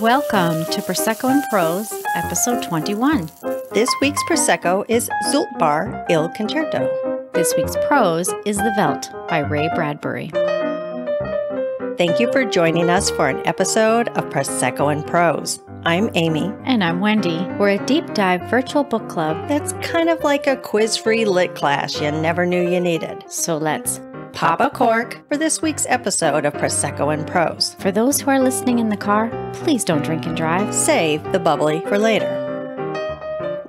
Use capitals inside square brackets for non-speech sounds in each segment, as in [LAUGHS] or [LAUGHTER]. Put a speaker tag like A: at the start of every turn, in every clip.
A: Welcome to Prosecco and Prose, episode 21. This week's Prosecco is Zultbar Il Concerto. This week's prose is The Velt by Ray Bradbury. Thank you for joining us for an episode of Prosecco and Prose. I'm Amy. And I'm Wendy. We're a deep dive virtual book club that's kind of like a quiz free lit class you never knew you needed. So let's Papa Cork for this week's episode of Prosecco and Prose.
B: For those who are listening in the car, please don't drink and drive. Save the
A: bubbly for later.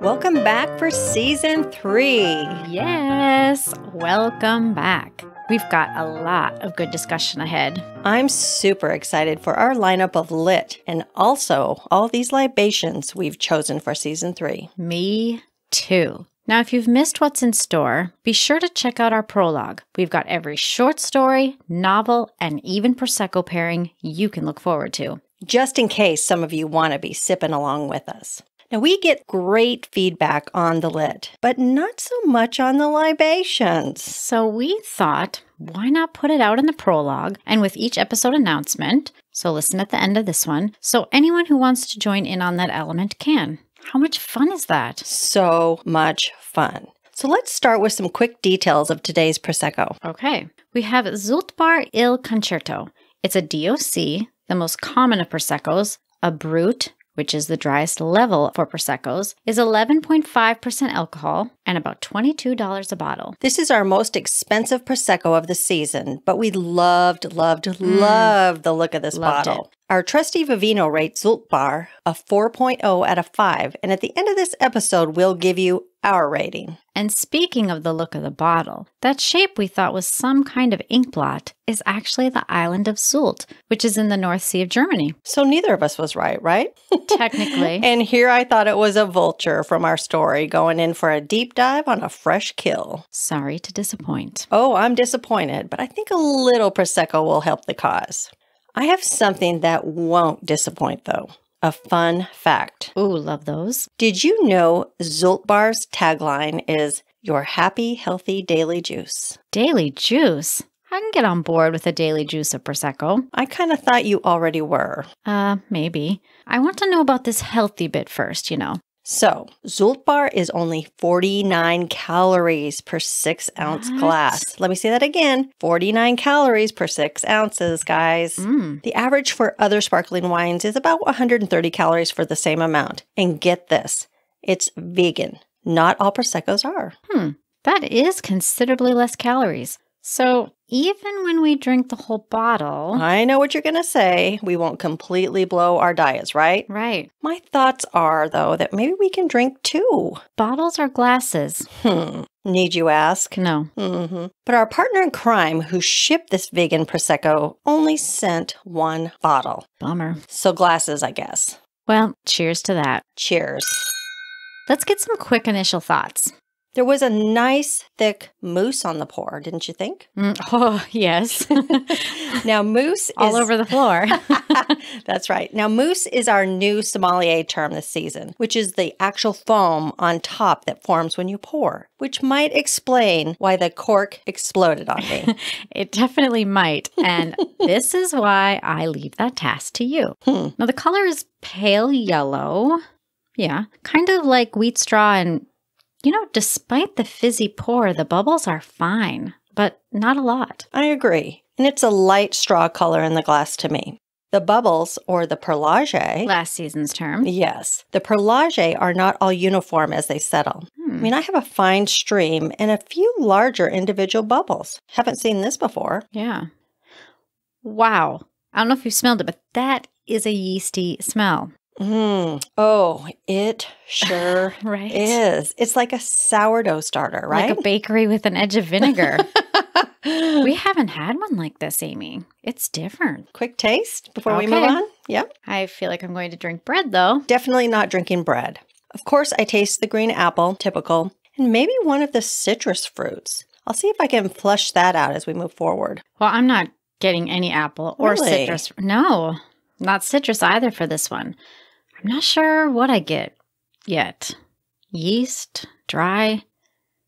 A: Welcome back for season three. Yes, welcome back. We've got a lot of good discussion ahead. I'm super excited for our lineup of lit and also all these libations we've chosen for season three. Me too. Now, if you've missed what's in
B: store, be sure to check out our prologue. We've got every short story, novel, and even
A: Prosecco pairing you can look forward to. Just in case some of you want to be sipping along with us. Now, we get great feedback on the lit, but not so much on the libations. So, we thought, why not put it out in the prologue and with
B: each episode announcement? So, listen at the end of this one, so anyone who wants to join in on that
A: element can. How much fun is that? So much fun. So let's start with some quick details of today's Prosecco. Okay. We have Zultbar Il Concerto.
B: It's a DOC, the most common of Proseccos, a Brut, which is the driest
A: level for Proseccos, is 11.5% alcohol and about $22 a bottle. This is our most expensive Prosecco of the season, but we loved, loved, mm. loved the look of this loved bottle. Our trusty Vivino rates Zultbar a 4.0 out of 5, and at the end of this episode, we'll give you our rating. And speaking
B: of the look of the bottle, that shape we thought was some kind of ink blot is actually the island
A: of Zult, which is in the North Sea of Germany. So neither of us was right, right? [LAUGHS]
B: Technically.
A: and here I thought it was a vulture from our story going in for a deep dive on a fresh kill. Sorry to disappoint. Oh, I'm disappointed, but I think a little Prosecco will help the cause. I have something that won't disappoint though. A fun fact. Ooh, love those. Did you know Zoltbar's tagline is your happy, healthy daily juice? Daily juice? I can get on board with a daily juice of Prosecco. I kind of thought you already were. Uh, maybe. I want to know about this healthy bit first, you know. So, Zultbar is only 49 calories per six ounce what? glass. Let me say that again 49 calories per six ounces, guys. Mm. The average for other sparkling wines is about 130 calories for the same amount. And get this it's vegan. Not all Prosecco's are. Hmm. That is considerably less calories. So even when we drink the whole bottle. I know what you're going to say. We won't completely blow our diets, right? Right. My thoughts are, though, that maybe we can drink two. Bottles or glasses? Hmm. Need you ask? No. Mm -hmm. But our partner in crime who shipped this vegan Prosecco only sent one bottle. Bummer. So glasses, I guess. Well, cheers to that. Cheers. Let's get some quick initial thoughts. There was a nice thick mousse on the pour, didn't you think? Mm, oh, [LAUGHS] yes. [LAUGHS] now, mousse [LAUGHS] all is, over the floor. that's right. Now, mousse is our new sommelier term this season, which is the actual foam on top that forms when you pour, which might explain why the cork exploded on me. it definitely might. And
B: this is why I leave that task to you. Hmm. Now, the color is pale yellow. Yeah, kind of like wheat straw and you know, despite the fizzy pour,
A: the bubbles are fine, but not a lot. I agree. And it's a light straw color in the glass to me. The bubbles, or the perlage, last season's term. Yes. The perlage are not all uniform as they settle. Hmm. I mean, I have a fine stream and a few larger individual bubbles. Haven't seen this before. Yeah.
B: Wow. I don't know if you smelled it, but that is a yeasty smell. Mm. Oh, it sure [LAUGHS] right. is. It's like a sourdough starter, right? Like a bakery with an edge of vinegar. [LAUGHS] we haven't had one like this, Amy. It's
A: different. Quick taste before okay. we move on. Yeah. I feel like I'm going to drink bread though. Definitely not drinking bread. Of course, I taste the green apple, typical, and maybe one of the citrus fruits. I'll see if I can flush that out as we move forward. Well, I'm not getting any apple
B: or really? citrus. No, not citrus either for this one. I'm not sure what I get yet. Yeast, dry.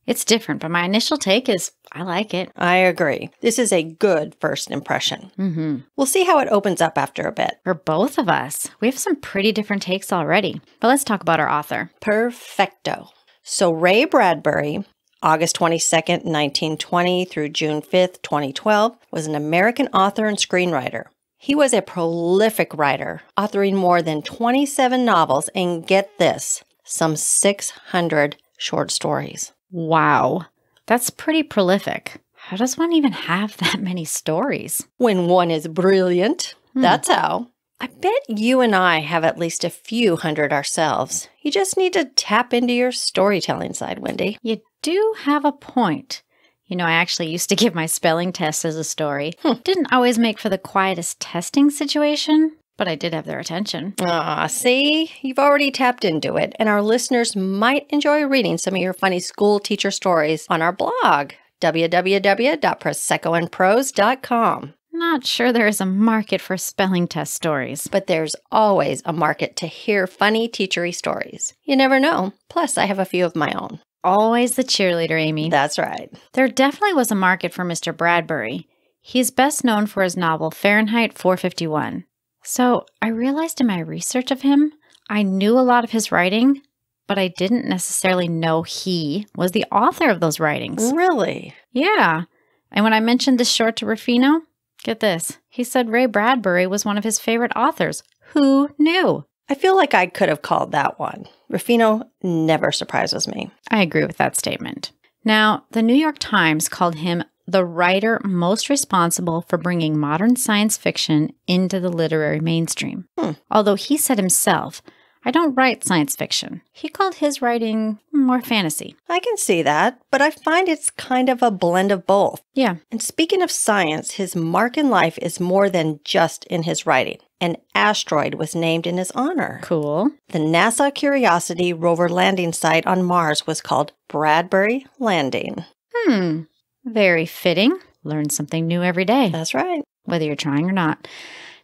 B: It's different, but
A: my initial take is I like it. I agree. This is a good first impression. Mm -hmm. We'll see how it opens up after a bit. For both of us, we have some pretty different takes already. But let's talk about our author. Perfecto. So, Ray Bradbury, August 22nd, 1920 through June 5th, 2012, was an American author and screenwriter. He was a prolific writer, authoring more than 27 novels and get this, some 600 short stories. Wow, that's pretty prolific. How does one even have that [LAUGHS] many stories? When one is brilliant, hmm. that's how. I bet you and I have at least a few hundred ourselves. You just need to tap into your storytelling side, Wendy. You do have a
B: point. You know, I actually used to give my spelling tests as a story. [LAUGHS] Didn't always make for the
A: quietest testing situation, but I did have their attention. Ah, see, you've already tapped into it, and our listeners might enjoy reading some of your funny school teacher stories on our blog, www.proseccoandprose.com. Not sure there is a market for spelling test stories. But there's always a market to hear funny
B: teachery stories. You never know. Plus, I have a few of my own always the cheerleader, Amy. That's right. There definitely was a market for Mr. Bradbury. He's best known for his novel Fahrenheit 451. So I realized in my research of him, I knew a lot of his writing, but I didn't necessarily know he was the author of those writings. Really? Yeah. And when I mentioned this short to Ruffino, get this, he said Ray Bradbury was one of his favorite authors. Who knew? I feel like I could have called
A: that one. Rufino never surprises me. I agree with that statement.
B: Now, the New York Times called him the writer most responsible for bringing modern science fiction into the literary mainstream. Hmm. Although he said himself, I don't write
A: science fiction.
B: He called his writing more
A: fantasy. I can see that, but I find it's kind of a blend of both. Yeah. And speaking of science, his mark in life is more than just in his writing an asteroid was named in his honor. Cool. The NASA Curiosity rover landing site on Mars was called Bradbury Landing.
B: Hmm. Very fitting.
A: Learn something new every day. That's right. Whether you're trying
B: or not.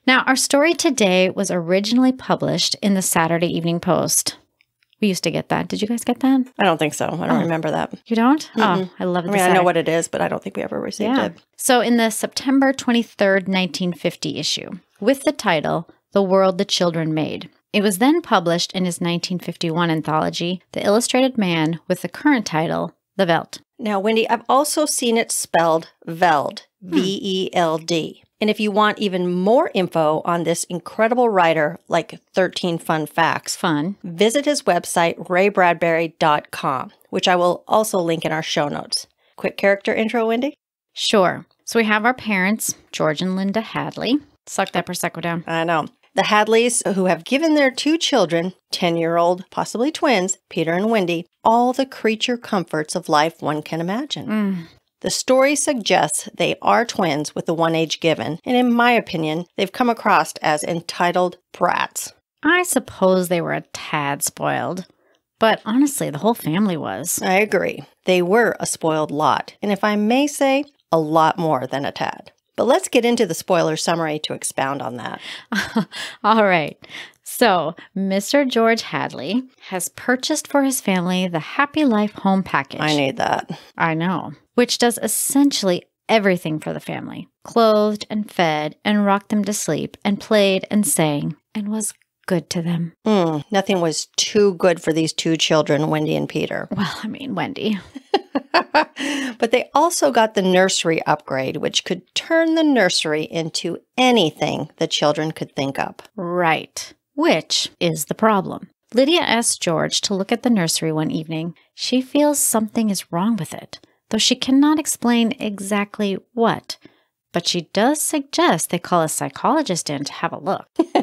B: Now, our story today was originally published in the Saturday Evening Post. We used to get that. Did you guys get that? I
A: don't think so. I don't oh. remember that.
B: You don't? Mm Oh,
A: I love it. I mean, I know what it is, but I don't think we ever received yeah. it.
B: So, in the September 23rd, 1950 issue, with the title The World the Children Made, it was then published in his 1951 anthology, The Illustrated Man, with the current title, The Veld.
A: Now, Wendy, I've also seen it spelled Veld, hmm. V E L D. And if you want even more info on this incredible writer, like 13 fun facts, fun, visit his website, raybradbury.com, which I will also link in our show notes. Quick character intro, Wendy? Sure. So we have our parents, George and Linda Hadley.
B: Suck that Prosecco down. I know.
A: The Hadleys, who have given their two children, 10 year old, possibly twins, Peter and Wendy, all the creature comforts of life one can imagine. Mm. The story suggests they are twins with the one age given, and in my opinion, they've come across as entitled brats. I suppose they were a tad spoiled. But honestly, the whole family was. I agree. They were a spoiled lot, and if I may say, a lot more than a tad. But let's get into the spoiler summary to expound on that. [LAUGHS] All right. So, Mr. George
B: Hadley has purchased for his family the Happy Life Home Package. I need that. I know. Which does essentially everything for the family clothed and fed and
A: rocked them to sleep and played and sang and was good to them. Mm, nothing was too good for these two children, Wendy and Peter. [LAUGHS] Well, I mean, Wendy. but they also got the nursery upgrade, which could turn the nursery into anything the children could think up. Right. Which is the problem.
B: Lydia asked George to look at the nursery one evening. She feels something is wrong with it, though she cannot explain exactly what but she does suggest they call a
A: psychologist in to have a look. [LAUGHS]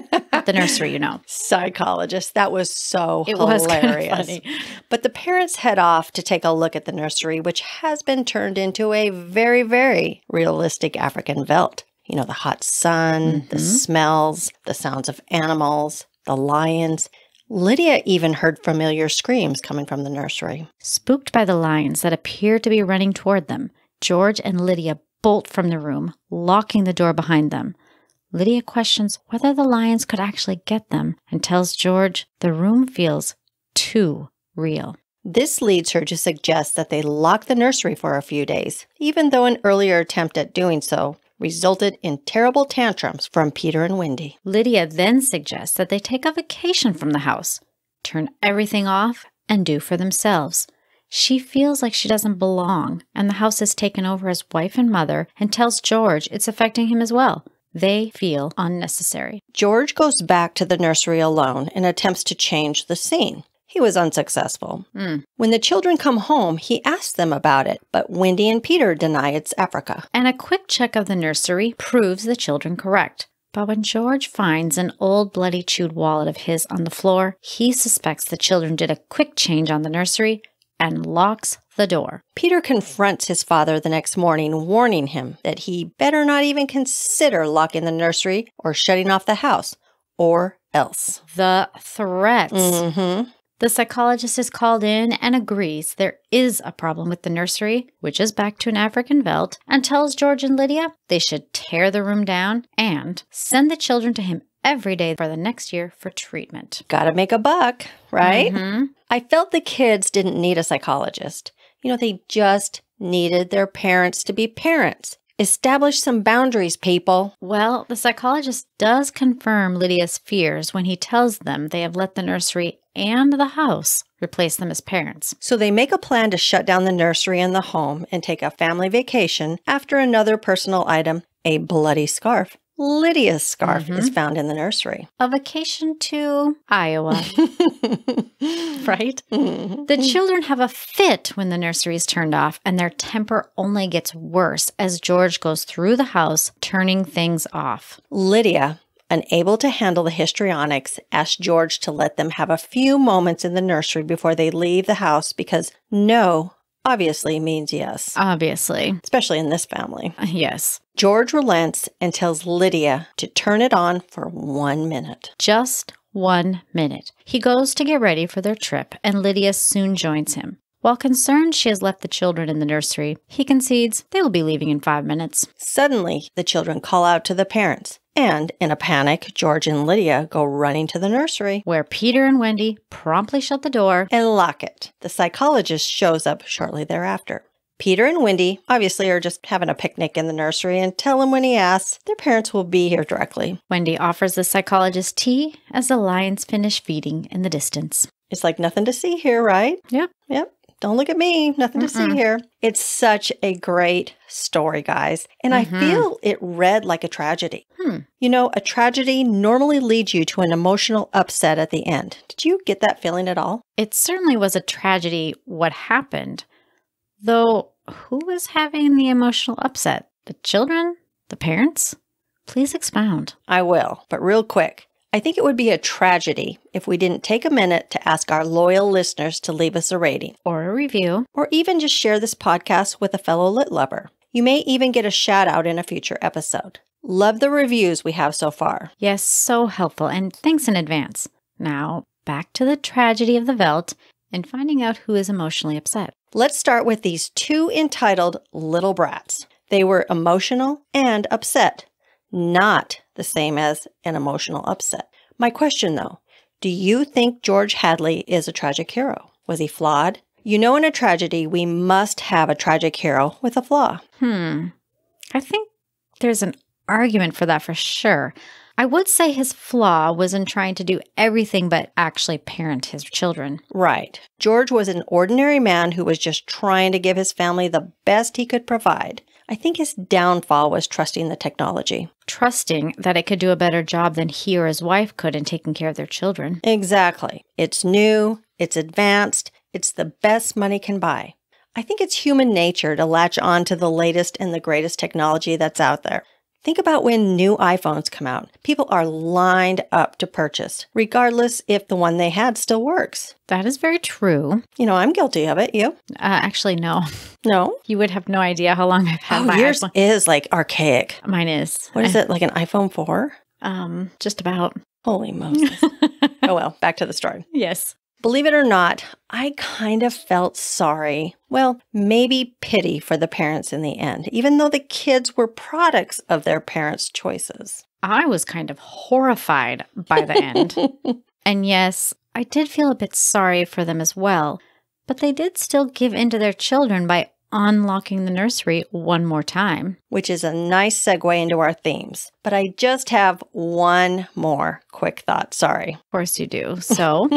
A: at the nursery, you know. Psychologist. That was so it was hilarious. Kind of but the parents head off to take a look at the nursery, which has been turned into a very, very realistic African veld. You know, the hot sun, mm -hmm. the mm-hmm. smells, the sounds of animals, the lions. Lydia even heard familiar screams coming from the nursery. Spooked by the lions that appeared to be
B: running toward them, George and Lydia bolt from the room, locking the door behind them. Lydia questions whether the lions could actually get them and tells George the room
A: feels too real. This leads her to suggest that they lock the nursery for a few days, even though an earlier attempt at doing so resulted in terrible tantrums from Peter and Wendy. Lydia then suggests that they take a vacation from the house,
B: turn everything off, and do for themselves. She feels like she doesn't belong, and the house has taken over as wife and mother, and tells George it's affecting him as well. They
A: feel unnecessary. George goes back to the nursery alone and attempts to change the scene. He was unsuccessful. Mm. When the children come home, he asks them about it, but Wendy and Peter deny it's Africa. And a quick check of the nursery
B: proves the children correct. But when George finds an old bloody chewed wallet of his on the floor, he suspects
A: the children did a quick change on the nursery and locks the door. Peter confronts his father the next morning, warning him that he better not even consider locking the nursery or shutting off the house, or else. The threats. Mm
B: -hmm. The psychologist is called in and agrees there is a problem with the nursery, which is back to an African veld, and tells George and Lydia they should tear the room down and send the children to him every day for the next year for treatment.
A: Gotta make a buck, right? Mm -hmm. I felt the kids didn't need a psychologist. You know, they just needed their parents to be parents. Establish some boundaries, people. Well, the
B: psychologist does confirm Lydia's fears when he tells them they have let the nursery
A: and the house replace them as parents. So they make a plan to shut down the nursery and the home and take a family vacation after another personal item, a bloody scarf. Lydia's scarf mm -hmm. is mm-hmm. found in the nursery.
B: A vacation to Iowa. [LAUGHS] right? Mm -hmm. The children have a fit when the nursery is turned off, and their
A: temper only gets worse as George goes through the house turning things off. Lydia, unable to handle the histrionics, asks George to let them have a few moments in the nursery before they leave the house because no obviously means yes, Obviously. especially in this family. [LAUGHS] Yes. George relents and tells Lydia to turn it on for one minute. Just one minute. He goes to get
B: ready for their trip, and Lydia soon joins him. While concerned she has left the children in the nursery,
A: he concedes they will be leaving in five minutes. Suddenly, the children call out to the parents. And in a panic, George and Lydia go running to the nursery, where Peter and Wendy promptly shut the door and lock it. The psychologist shows up shortly thereafter. Peter and Wendy obviously are just having a picnic in the nursery and tell him when he asks, their parents will be here directly. Wendy offers the psychologist tea as the lions finish feeding in the distance. It's like nothing to see here, right? Yep. Yep. Don't look at me, nothing mm -mm. to see here. It's such a great story, guys. And mm -hmm. I mm-hmm. feel it read like a tragedy. Hmm. You know, a tragedy normally leads you to an emotional upset at the end. Did you get that feeling at all? It certainly was a tragedy what happened. Though, who was having the emotional upset? The children? The parents? Please expound. I will, but real quick. I think it would be a tragedy if we didn't take a minute to ask our loyal listeners to leave us a rating or a review, or even just share this podcast with a fellow lit lover. You may even get a shout out in a future episode. Love the reviews we have so far. Yes, so helpful, and thanks in advance. Now, back to the tragedy of the Velt and finding out who is emotionally upset. Let's start with these two entitled little brats. They were emotional and upset not the same as an emotional upset. My question though, do you think George Hadley is a tragic hero? Was he flawed? You know, in a tragedy, we must have a tragic hero with a flaw. Hmm. I think there's an argument for that for
B: sure.
A: I would say his flaw was in trying to do everything but actually parent his children. Right. George was an ordinary man who was just trying to give his family the best he could provide. I think his downfall was trusting the technology. Trusting that it could do a better job than he or his wife could in taking care of their children. Exactly. It's new, it's advanced, it's the best money can buy. I think it's human nature to latch on to the latest and the greatest technology that's out there. Think about when new iPhones come out. People are lined up to purchase, regardless if the one they had still works. That is very true. You know, I'm guilty of it. You? Uh, actually, no. No? You
B: would have no idea how long
A: I've had oh, my yours iPhone. is like archaic. Mine is. What is I, it, like an iPhone 4? Um, just about. Holy Moses. [LAUGHS] oh well, back to the story. Yes. Believe it or not, I kind of felt sorry, well, maybe pity for the parents in the end, even though the kids were products of their parents' choices. I was kind of horrified by the end.
B: [LAUGHS] and yes, I did feel a bit sorry for them as well, but they did still give in to their children by unlocking
A: the nursery one more time. Which is a nice segue into our themes. But I just have one more quick thought. Sorry. Of course you do. So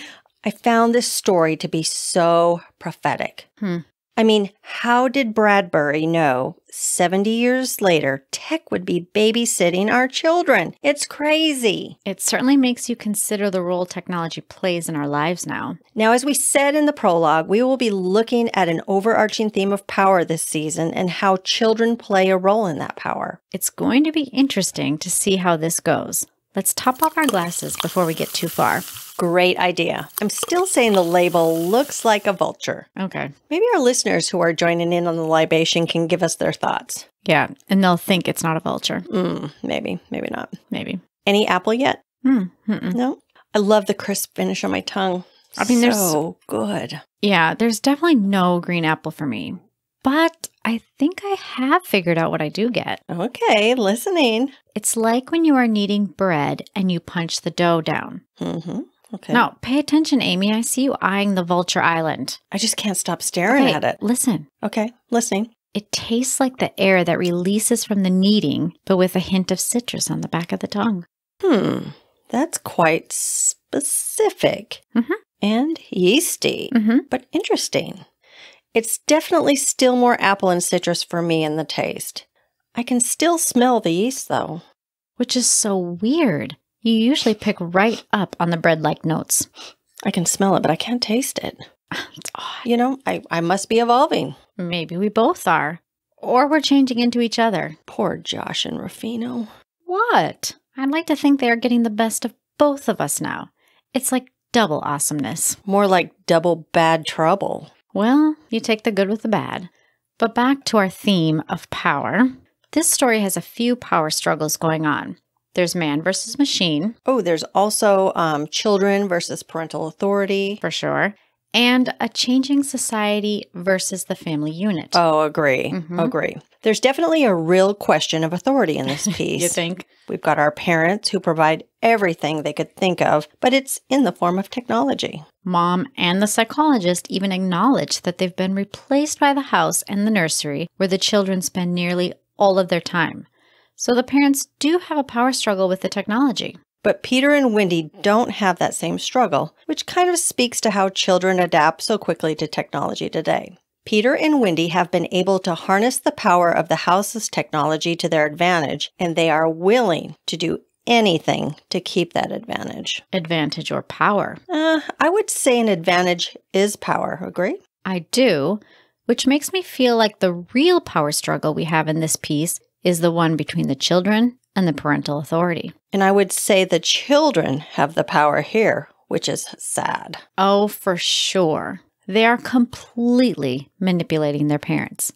A: [LAUGHS] I found this story to be so prophetic. Hmm. I mean, how did Bradbury know 70 years later tech would be babysitting our children?
B: It's crazy. It certainly makes you consider the role technology plays in our
A: lives now. Now, as we said in the prologue, we will be looking at an overarching theme of power this season and how children play a role in that power. It's going to be interesting to see how this goes. Let's top off our glasses before we get too far. Great idea. I'm still saying the label looks like a vulture. Okay. Maybe our listeners who are joining in on the libation can give us their thoughts. Yeah, and they'll think it's not a vulture. Mm, maybe, maybe not. Maybe. Any apple yet? Mm, no. I love the crisp finish on my tongue. I mean, so there's so good. Yeah, there's definitely no green apple for me.
B: But I think I have figured out what I do get. Okay, listening. It's like when you are kneading bread and you punch the dough down. Mm-hmm. Okay. Now, pay attention, Amy. I see you eyeing the Vulture Island. I just can't stop staring okay, at it. Listen. Okay, listening. It tastes like the air that releases from the kneading, but with a hint of citrus
A: on the back of the tongue. Hmm, that's quite specific mm -hmm. and yeasty, mm -hmm. but interesting. It's definitely still more apple and citrus for me in the taste. I can still smell the yeast though. Which is so weird. You usually pick right up on the bread like notes. I can smell it, but I can't taste it. [SIGHS] it's odd. You know, I, I must be evolving. Maybe we both are. Or we're changing into each other. Poor Josh and Rufino.
B: What? I'd like to think they are getting the best of both of us now. It's like double awesomeness. More like double bad trouble. Well, you take the good with the bad. But back to our theme of power. This story has a few power struggles going on. There's man versus machine. Oh, there's also um, children versus parental authority. For sure. And a changing society versus the family unit.
A: Oh, agree. Mm -hmm. Agree. There's definitely a real question of authority in [LAUGHS] this piece. you think? We've got our parents who provide everything they could think of, but it's in the form of technology.
B: Mom and the psychologist even acknowledge that they've been replaced by the house and the nursery where the children spend nearly all of their time. So the parents do have a
A: power struggle with the technology. But Peter and Wendy don't have that same struggle, which kind of speaks to how children adapt so quickly to technology today. Peter and Wendy have been able to harness the power of the house's technology to their advantage, and they are willing to do anything to keep that advantage. Advantage or power? Uh, I would say an advantage is power. Agree? I do, which makes me feel
B: like the real power struggle we have in this piece is the one between the children and the parental
A: authority. And I would say the children have the power here, which is sad. Oh, for sure.
B: They are completely manipulating their parents.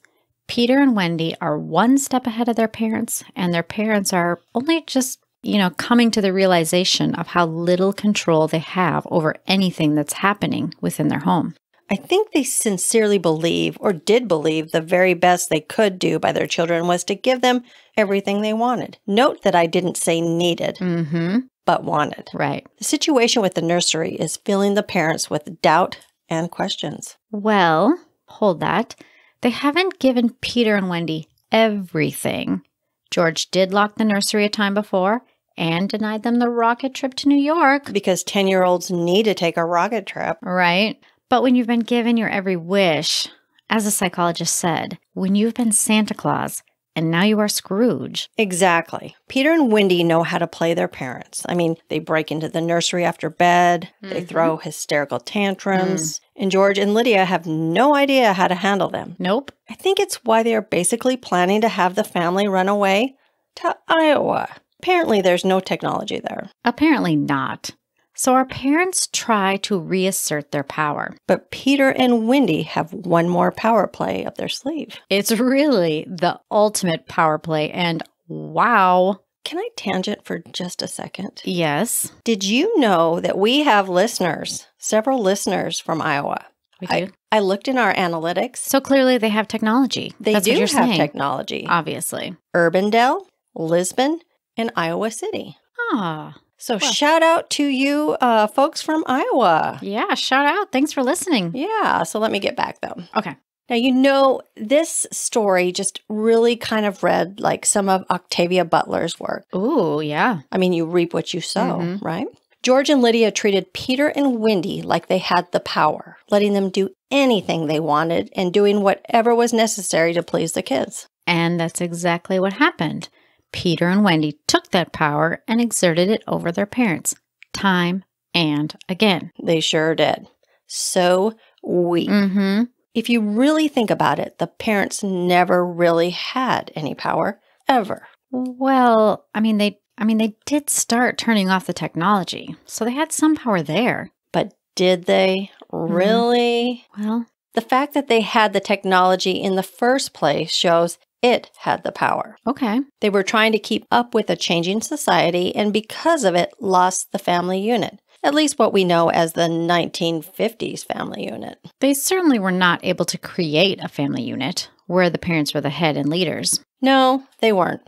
B: Peter and Wendy are one step ahead of their parents, and their parents are only just, you know, coming to the realization of how little control they have over anything that's happening within their home.
A: I think they sincerely believe or did believe the very best they could do by their children was to give them everything they wanted. Note that I didn't say needed, mm -hmm. but wanted. Right. The situation with the nursery is filling the parents with doubt, and questions. Well, hold that. They haven't
B: given Peter and Wendy everything. George did lock the nursery a time before and denied them the rocket trip to New York. Because 10 year olds need to take a rocket trip. Right. But when you've been given your every wish, as a psychologist said,
A: when you've been Santa Claus, and now you are Scrooge. Exactly. Peter and Wendy know how to play their parents. I mean, they break into the nursery after bed, mm -hmm. they mm-hmm. throw hysterical tantrums, mm. and George and Lydia have no idea how to handle them. Nope. I think it's why they are basically planning to have the family run away to Iowa. Apparently, there's no technology there. Apparently not. So our parents try to reassert their power. But Peter and Wendy have one more power play up their sleeve. It's really the ultimate power play, and wow. Can I tangent for just a second? Yes. Did you know that we have listeners, several listeners from Iowa? We do. I, I looked in our analytics. So clearly they have technology. They That's do have saying, technology. Obviously. Urbandale, Lisbon, and Iowa City. Ah. So well, shout out to you uh, folks from Iowa. Yeah, shout out. Thanks for listening. Yeah, so let me get back though. Okay. Now, you know, this story just really kind of read like some of Octavia Butler's work. Ooh, yeah. I mean, you reap what you sow, mm -hmm. right? George and Lydia treated Peter and Wendy like they had the power, letting them do anything they wanted and doing whatever was necessary to please the kids.
B: And that's exactly what happened. Peter and Wendy took that power and exerted it over their parents time and again. They sure
A: did. So weak. Mm-hmm. If you really think about it, the parents never really had any power ever.
B: Well, I mean they I mean they did start turning off the technology. So they had some power there. But
A: did they mm-hmm. really? Mm. Well, the fact that they had the technology in the first place shows it had the power. Okay. They were trying to keep up with a changing society and because of it lost the family unit at least what we know as the 1950s family unit.
B: They certainly were not able to create a family unit where the parents were the head and leaders. No, they weren't.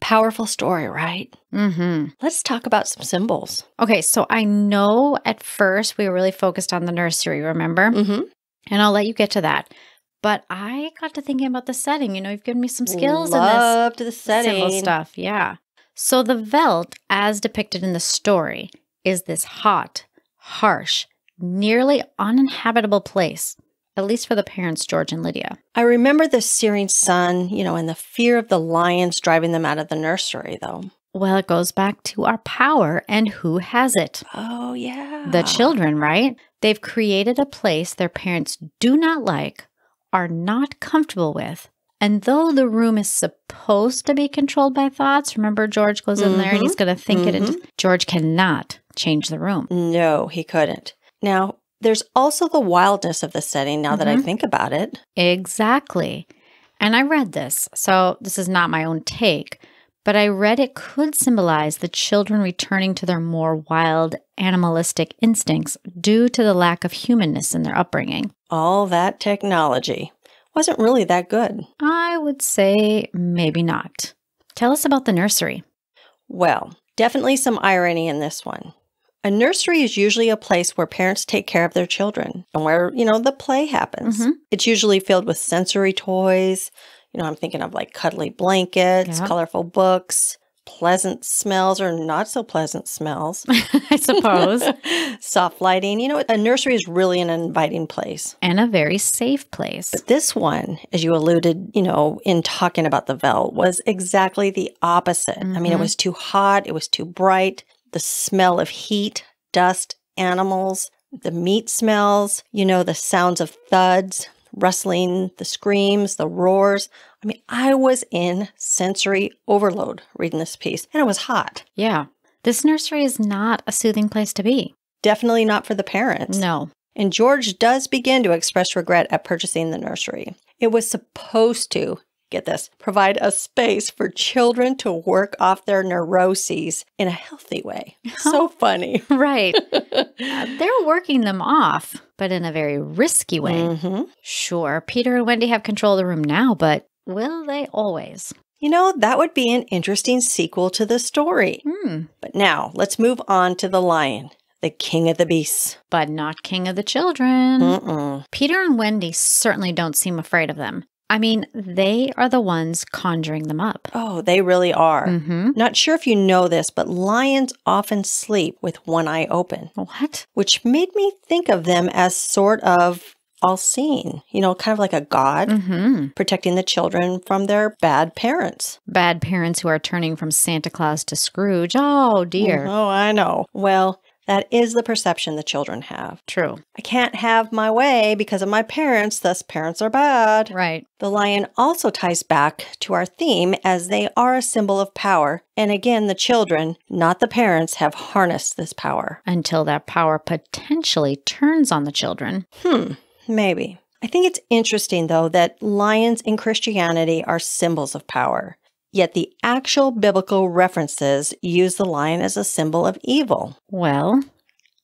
B: Powerful story, right? Mm-hmm. Let's talk about some symbols. Okay, so I know at first we were really focused on the nursery, remember? Mm-hmm. And I'll let you get to that. But I got to thinking about the setting. You know, you've given me some skills Loved
A: in this the setting. civil stuff.
B: Yeah. So the Veld, as depicted in the story, is this hot, harsh,
A: nearly uninhabitable place, at least for the parents, George and Lydia. I remember the searing sun, you know, and the fear of the lions driving them out of the nursery, though.
B: Well, it goes back to our power and who has it.
A: Oh, yeah.
B: The children, right? They've created a place their parents do not like are not comfortable with. And though the room is supposed to be controlled by thoughts, remember George goes in mm-hmm. there and he's mm-hmm. going to think mm-hmm.
A: it. George cannot change the room. No, he couldn't. Now, there's also the wildness of the setting now mm-hmm. that I mm-hmm. think about it. Exactly.
B: And I read this, so this is not my own take, but I read it could symbolize the children returning to their more wild, animalistic instincts due to the lack of humanness in their upbringing.
A: All that technology
B: wasn't really that good. I would say maybe not. Tell us about the nursery.
A: Well, definitely some irony in this one. A nursery is usually a place where parents take care of their children and where, you know, the play happens. Mm -hmm. It's usually filled with sensory toys, you know, I'm thinking of like cuddly blankets, yeah. colorful books, pleasant smells or not so pleasant smells, [LAUGHS] I suppose. [LAUGHS] Soft lighting. You know, a nursery is really an inviting place and a very safe place. But this one, as you alluded, you know, in talking about the Vel, was exactly the opposite. Mm -hmm. I mean, it mm-hmm. was too hot, it was too bright, the smell of heat, dust, animals, the meat smells, you know, the sounds of thuds, rustling, the screams, the roars. I mean, I was in sensory overload reading this piece, and it was hot. Yeah. This nursery is not a soothing place to be. Definitely not for the parents. No. And George does begin to express regret at purchasing the nursery. It was supposed to get this, provide a space for children to work off their neuroses in a healthy way. [LAUGHS] So funny. [LAUGHS] right. Uh, [LAUGHS] they're working
B: them off, but in a very risky way. Mm -hmm. Sure, Peter and Wendy have control of the room
A: now, but will they always? You know, that would be an interesting sequel to the story. Mm. But now, let's move on to the lion the king of the beasts. But
B: not king of the children. Mm -mm. Peter and Wendy certainly don't seem afraid of them. I
A: mean, they are the ones conjuring them up. Oh, they really are. Mm-hmm. Not sure if you know this, but lions often sleep with one eye open. What? Which made me think of them as sort of all seeing, you know, kind of like a god mm-hmm. protecting the children from their bad parents. Bad parents who are turning from Santa Claus to Scrooge. Oh, dear. Oh, I know. Well, that is the perception the children have. True. I can't have my way because of my parents, thus, parents are bad. Right. The lion also ties back to our theme as they are a symbol of power. And again, the children, not the parents, have harnessed this power. Until that power potentially turns on the children. Hmm, maybe. I think it's interesting, though, that lions in Christianity are symbols of power yet the actual biblical references use the lion as a symbol of evil. Well,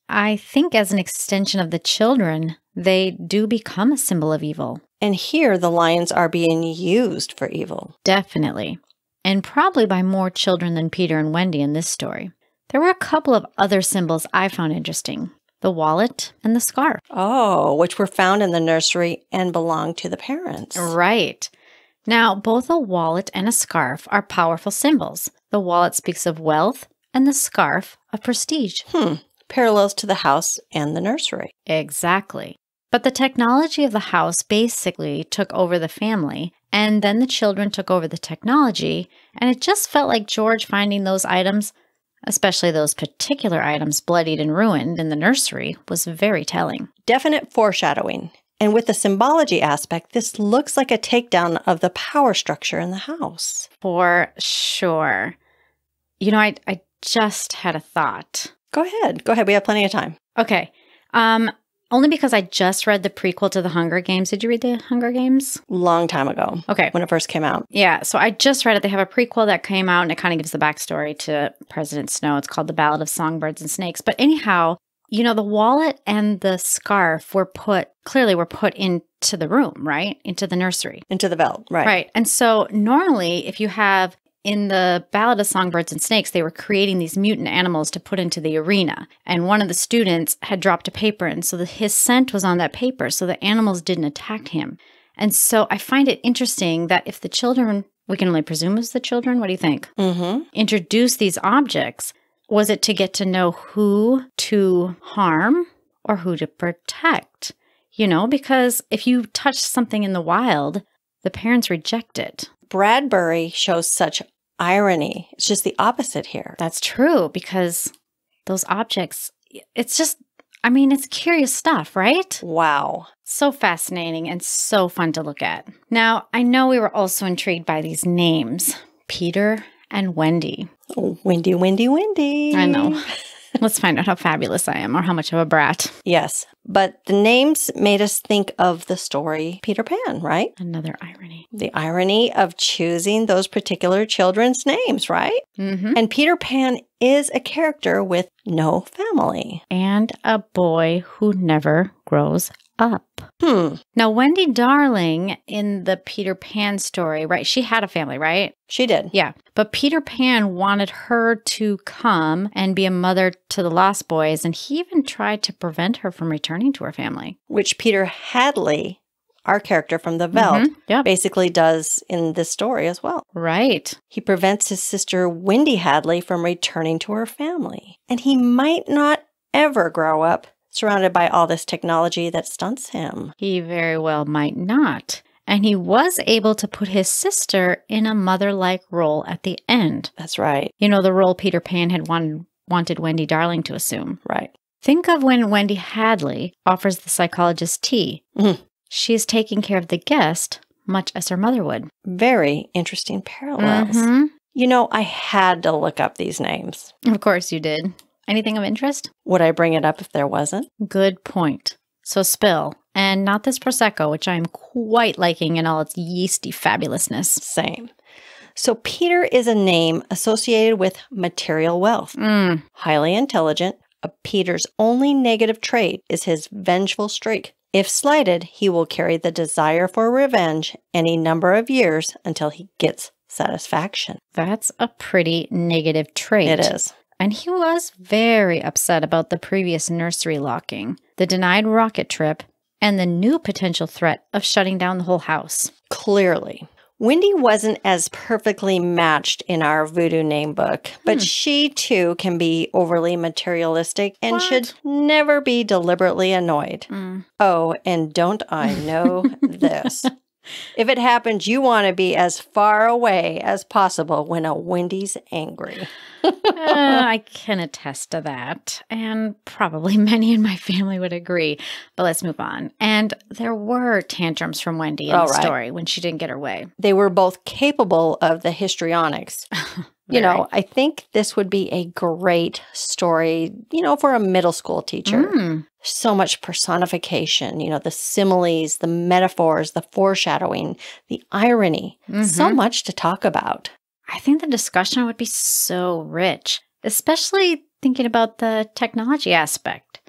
B: I think as an extension of the children, they do become a symbol of evil. And here the lions are being used for evil. Definitely. And probably by more children than Peter and Wendy in this story. There were a couple of other symbols I found interesting the wallet and the scarf. Oh, which were found in the nursery and belonged to the parents. Right. Now, both a wallet and a scarf are powerful symbols. The wallet speaks of wealth, and the scarf of prestige. Hmm. Parallels to the house and the nursery. Exactly. But the technology of the house basically took over the family, and then the children took over the technology, and it just felt like George finding those
A: items, especially those particular items bloodied and ruined in the nursery, was very telling. Definite foreshadowing. And with the symbology aspect, this looks like a takedown of the power structure in the house. For sure. You know, I, I just had a thought. Go ahead. Go ahead. We have plenty of time. Okay. Um,
B: only because I just read the prequel to The Hunger Games. Did you read The Hunger Games? Long time
A: ago. Okay. When it first came out.
B: Yeah. So I just read it. They have a prequel that came out and it kind of gives the backstory to President Snow. It's called The Ballad of Songbirds and Snakes. But anyhow, you know, the wallet and the scarf were put clearly were put into the room, right? Into the nursery. Into the
A: belt, right. Right.
B: And so normally if you have in the Ballad of Songbirds and Snakes, they were creating these mutant animals to put into the arena. And one of the students had dropped a paper, and so the, his scent was on that paper, so the animals didn't attack him. And so I find it interesting that if the children, we can only presume it was the children, what do you think? Mm -hmm. Introduce these objects, was it to get to know who to harm or who to protect? You know, because if you touch something in the wild, the parents reject it. Bradbury shows such irony. It's just the opposite here. That's true because those objects, it's just, I mean, it's curious stuff, right? Wow. So fascinating and so fun to look at. Now, I know we were also intrigued by these names Peter and Wendy. Oh, Wendy, Wendy, Wendy. I know. Let's find out how fabulous I am or how much of a brat.
A: Yes. But the names made us think of the story Peter Pan, right? Another irony. The irony of choosing those particular children's names, right? Mm -hmm. And Peter Pan is a character with no family. And a boy who
B: never grows up. Hmm. Now, Wendy Darling in the Peter Pan story, right? She had a family, right? She did. Yeah. But Peter Pan wanted her to come and be a mother to the Lost Boys, and he even tried to prevent her from returning to her family.
A: Which Peter Hadley our character from the Veld mm -hmm. yep. basically does in this story as well. Right. He prevents his sister Wendy Hadley from returning to her family. And he might not ever grow up surrounded by all this technology that stunts him. He very well might not. And he was
B: able to put his sister in a mother like role at the end. That's right. You know, the role Peter Pan had wanted, wanted Wendy Darling to assume. Right. Think of when Wendy Hadley offers the psychologist tea. Mm. Mm-hmm. She is taking care of the guest, much as her
A: mother would. Very interesting parallels. Mm -hmm. You know, I had to look up these names.
B: Of course, you did. Anything of interest?
A: Would I bring it up if there wasn't? Good
B: point. So, spill, and not this Prosecco, which I'm quite liking in all its yeasty
A: fabulousness. Same. So, Peter is a name associated with material wealth. Mm. Highly intelligent, Peter's only negative trait is his vengeful streak. If slighted, he will carry the desire for revenge any number of years until he gets satisfaction. That's a pretty negative trait.
B: It is and he was very upset about the previous nursery locking, the denied rocket trip, and the new potential threat of shutting down the whole house.
A: Clearly. Wendy wasn't as perfectly matched in our voodoo name book, but hmm. she too can be overly materialistic and what? should never be deliberately annoyed. Mm. Oh, and don't I know [LAUGHS] this? If it happens, you want to be as far away as possible when a Wendy's angry. uh, I
B: [LAUGHS] can attest to that. And probably [LAUGHS] many in my family would agree. But let's move on. And there were tantrums from Wendy in All the right. story when she didn't get her
A: way. They were both capable of the histrionics. [LAUGHS] you know, I think this would be a great story, you know, for a middle school teacher. Mm so much personification, you know, the similes, the metaphors, the foreshadowing, the irony, mm -hmm. so mm-hmm. much to talk about.
B: I think the discussion would be so rich, especially thinking about the technology aspect.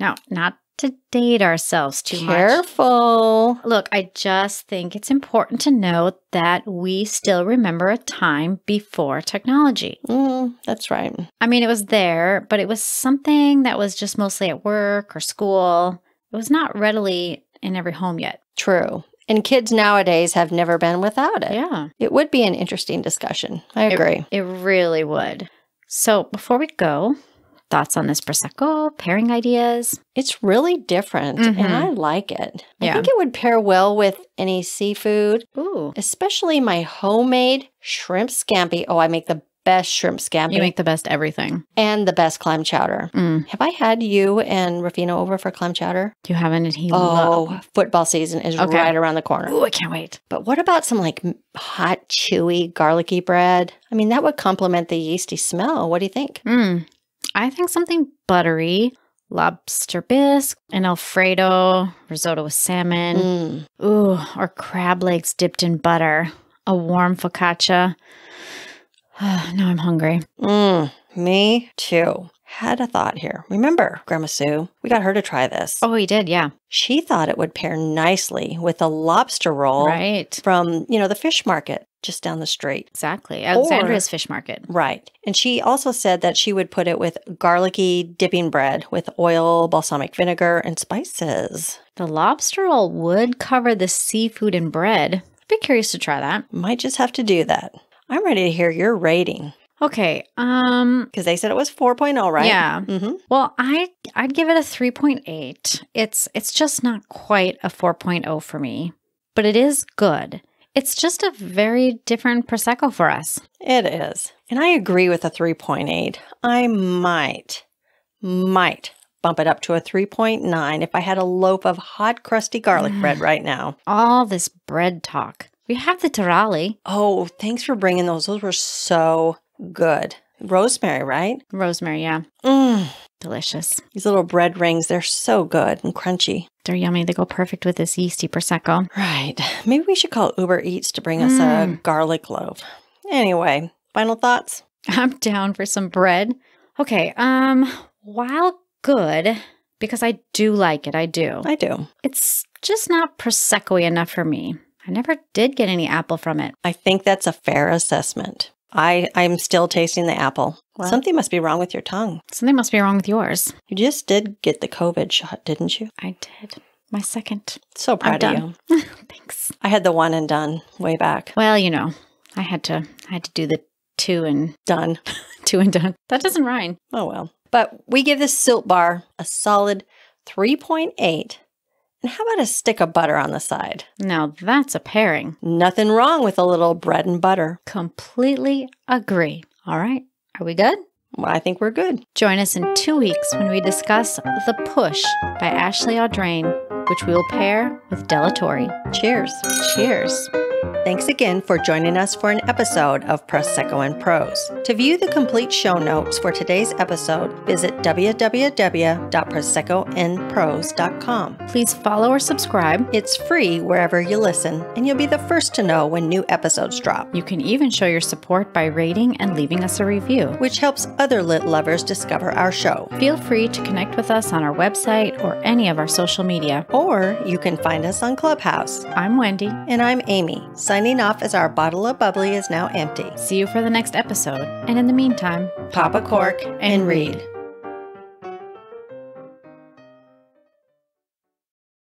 B: Now, not to date ourselves too Careful. much. Careful. Look, I just think it's important to note that we still remember a time before technology. Mm, that's right. I mean, it was there, but it was something that was just mostly at work or school. It was not readily in every home yet.
A: True. And kids nowadays have never been without it. Yeah. It would be an interesting discussion. I agree.
B: It, it really would. So before we go, thoughts on this prosecco pairing ideas it's really
A: different mm -hmm. and mm-hmm. i like it yeah. i think it would pair well with any seafood Ooh. especially my homemade shrimp scampi oh i make the best shrimp scampi you make the best everything and the best clam chowder mm. have i had you and rafino over for clam chowder you haven't and he oh loved. football season is okay. right around the corner oh i can't wait but what about some like hot chewy garlicky bread i mean that would complement the yeasty smell what do you think mm. I think something buttery, lobster bisque,
B: an Alfredo, risotto with salmon, mm. ooh, or crab legs dipped in
A: butter, a warm focaccia. [SIGHS] now I'm hungry. Mm, me too had a thought here. Remember, Grandma Sue, we got her to try this. Oh, we did, yeah. She thought it would pair nicely with a lobster roll right. from, you know, the fish market just down the street. Exactly. Alexandra's or, Fish Market. Right. And she also said that she would put it with garlicky dipping bread with oil, balsamic vinegar, and spices. The lobster roll would cover the seafood and bread. I'd be curious to try that. Might just have to do that. I'm ready to hear your rating. Okay. Um because they said it was 4.0, right? Yeah. Mm-hmm. Well, I I'd give it a 3.8.
B: It's it's just not quite a 4.0 for me, but it is good.
A: It's just a very different prosecco for us. It is. And I agree with a 3.8. I might might bump it up to a 3.9 if I had a loaf of hot crusty garlic bread right now. All this bread talk. We have the tirali. Oh, thanks for bringing those. Those were so good. Rosemary, right? Rosemary, yeah. Mm. Delicious. These little bread rings, they're so good and crunchy. They're yummy. They go perfect with this yeasty Prosecco. Right. Maybe we should call Uber Eats to bring us mm. a garlic loaf. Anyway, final thoughts? I'm down for
B: some bread. Okay, um, while good, because I do like
A: it, I do. I do. It's just not Prosecco enough for me. I never did get any apple from it. I think that's a fair assessment. I I'm still tasting the apple. Something must be wrong with your tongue. Something must be wrong with yours. You just did get the COVID shot, didn't you? I did. My second. So proud I'm of done. you. [LAUGHS] Thanks. I had the one and done
B: way back. Well, you know, I had to I had to do the two and done. [LAUGHS] two and done.
A: That doesn't rhyme. Oh well. But we give this silt bar a solid 3.8 and how about a stick of butter on the side? Now that's a pairing. Nothing wrong with a little bread and butter. Completely agree. All right, are we
B: good? Well, I think we're good. Join us in two weeks when we discuss The Push by
A: Ashley Audrain, which we will pair with Delatorre. Cheers. Cheers. Thanks again for joining us for an episode of Prosecco and Prose. To view the complete show notes for today's episode, visit www.proseccoandprose.com. Please follow or subscribe. It's free wherever you listen, and you'll be the first to know when new episodes drop. You can even show your support by rating and leaving us a review, which helps other lit lovers discover our show. Feel free to connect with us on our website or any of our social media. Or you can find us on Clubhouse. I'm Wendy. And I'm Amy. Signing off as our bottle of bubbly is now empty. See you for the next episode. And in the meantime, pop a cork and read.